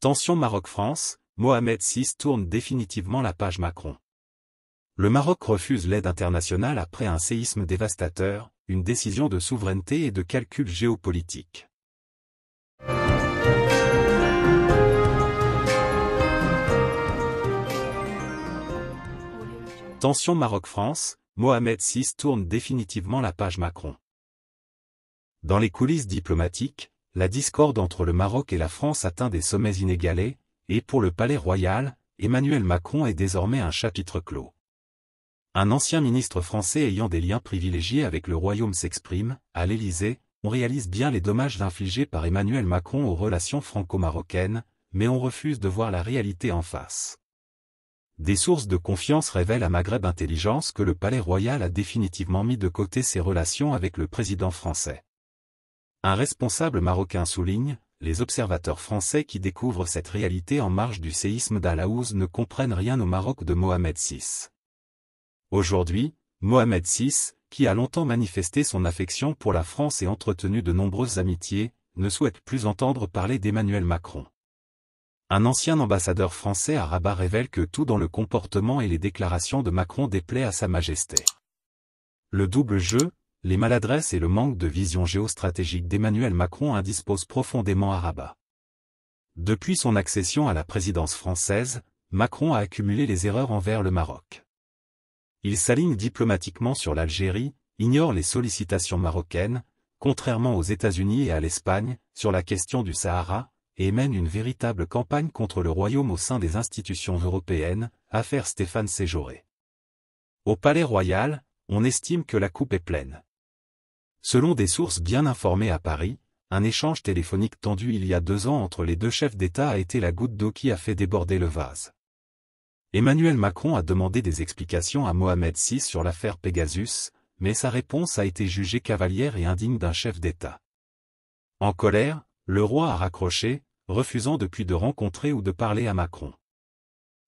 Tension Maroc-France, Mohamed VI tourne définitivement la page Macron. Le Maroc refuse l'aide internationale après un séisme dévastateur, une décision de souveraineté et de calcul géopolitique. Tension Maroc-France, Mohamed VI tourne définitivement la page Macron. Dans les coulisses diplomatiques, la discorde entre le Maroc et la France atteint des sommets inégalés, et pour le palais royal, Emmanuel Macron est désormais un chapitre clos. Un ancien ministre français ayant des liens privilégiés avec le royaume s'exprime, à l'Élysée, on réalise bien les dommages infligés par Emmanuel Macron aux relations franco-marocaines, mais on refuse de voir la réalité en face. Des sources de confiance révèlent à Maghreb Intelligence que le palais royal a définitivement mis de côté ses relations avec le président français. Un responsable marocain souligne, les observateurs français qui découvrent cette réalité en marge du séisme d'Alaouz ne comprennent rien au Maroc de Mohamed VI. Aujourd'hui, Mohamed VI, qui a longtemps manifesté son affection pour la France et entretenu de nombreuses amitiés, ne souhaite plus entendre parler d'Emmanuel Macron. Un ancien ambassadeur français à Rabat révèle que tout dans le comportement et les déclarations de Macron déplaît à Sa Majesté. Le double jeu, les maladresses et le manque de vision géostratégique d'Emmanuel Macron indisposent profondément à Rabat. Depuis son accession à la présidence française, Macron a accumulé les erreurs envers le Maroc. Il s'aligne diplomatiquement sur l'Algérie, ignore les sollicitations marocaines, contrairement aux États-Unis et à l'Espagne, sur la question du Sahara, et mène une véritable campagne contre le royaume au sein des institutions européennes, affaire Stéphane Séjoré. Au Palais Royal, on estime que la coupe est pleine. Selon des sources bien informées à Paris, un échange téléphonique tendu il y a deux ans entre les deux chefs d'État a été la goutte d'eau qui a fait déborder le vase. Emmanuel Macron a demandé des explications à Mohamed VI sur l'affaire Pegasus, mais sa réponse a été jugée cavalière et indigne d'un chef d'État. En colère, le roi a raccroché, refusant depuis de rencontrer ou de parler à Macron.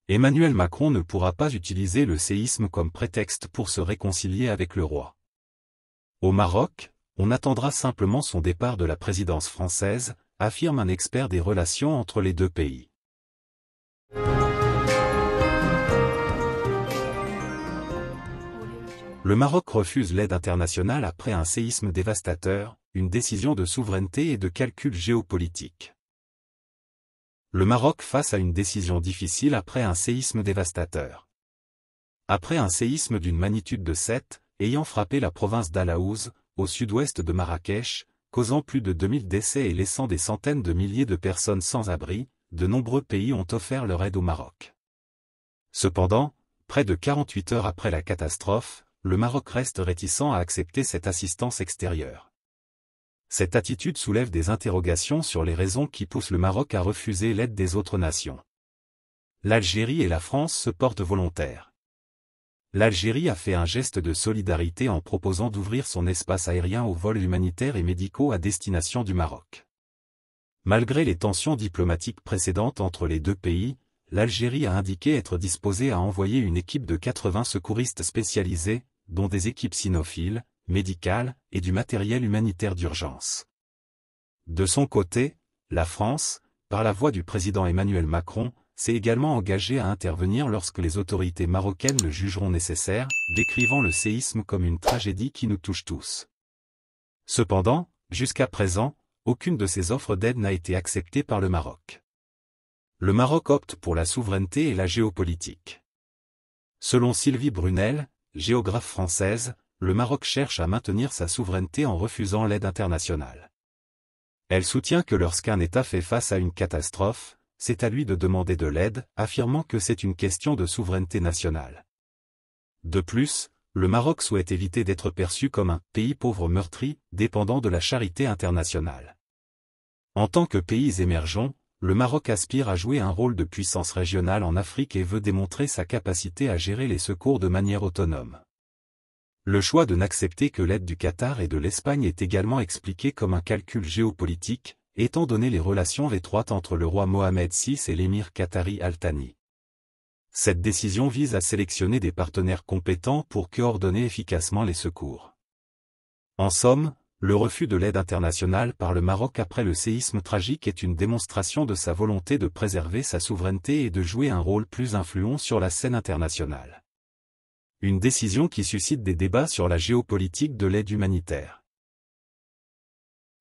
Emmanuel Macron ne pourra pas utiliser le séisme comme prétexte pour se réconcilier avec le roi. Au Maroc, on attendra simplement son départ de la présidence française, affirme un expert des relations entre les deux pays. Le Maroc refuse l'aide internationale après un séisme dévastateur, une décision de souveraineté et de calcul géopolitique. Le Maroc face à une décision difficile après un séisme dévastateur. Après un séisme d'une magnitude de 7, ayant frappé la province d'Alaouz, au sud-ouest de Marrakech, causant plus de 2000 décès et laissant des centaines de milliers de personnes sans abri, de nombreux pays ont offert leur aide au Maroc. Cependant, près de 48 heures après la catastrophe, le Maroc reste réticent à accepter cette assistance extérieure. Cette attitude soulève des interrogations sur les raisons qui poussent le Maroc à refuser l'aide des autres nations. L'Algérie et la France se portent volontaires l'Algérie a fait un geste de solidarité en proposant d'ouvrir son espace aérien aux vols humanitaires et médicaux à destination du Maroc. Malgré les tensions diplomatiques précédentes entre les deux pays, l'Algérie a indiqué être disposée à envoyer une équipe de 80 secouristes spécialisés, dont des équipes sinophiles, médicales et du matériel humanitaire d'urgence. De son côté, la France, par la voix du président Emmanuel Macron, s'est également engagé à intervenir lorsque les autorités marocaines le jugeront nécessaire, décrivant le séisme comme une tragédie qui nous touche tous. Cependant, jusqu'à présent, aucune de ces offres d'aide n'a été acceptée par le Maroc. Le Maroc opte pour la souveraineté et la géopolitique. Selon Sylvie Brunel, géographe française, le Maroc cherche à maintenir sa souveraineté en refusant l'aide internationale. Elle soutient que lorsqu'un État fait face à une catastrophe, c'est à lui de demander de l'aide, affirmant que c'est une question de souveraineté nationale. De plus, le Maroc souhaite éviter d'être perçu comme un « pays pauvre meurtri », dépendant de la charité internationale. En tant que pays émergent, le Maroc aspire à jouer un rôle de puissance régionale en Afrique et veut démontrer sa capacité à gérer les secours de manière autonome. Le choix de n'accepter que l'aide du Qatar et de l'Espagne est également expliqué comme un calcul géopolitique, étant donné les relations étroites entre le roi Mohamed VI et l'émir qatari Al-Thani. Cette décision vise à sélectionner des partenaires compétents pour coordonner efficacement les secours. En somme, le refus de l'aide internationale par le Maroc après le séisme tragique est une démonstration de sa volonté de préserver sa souveraineté et de jouer un rôle plus influent sur la scène internationale. Une décision qui suscite des débats sur la géopolitique de l'aide humanitaire.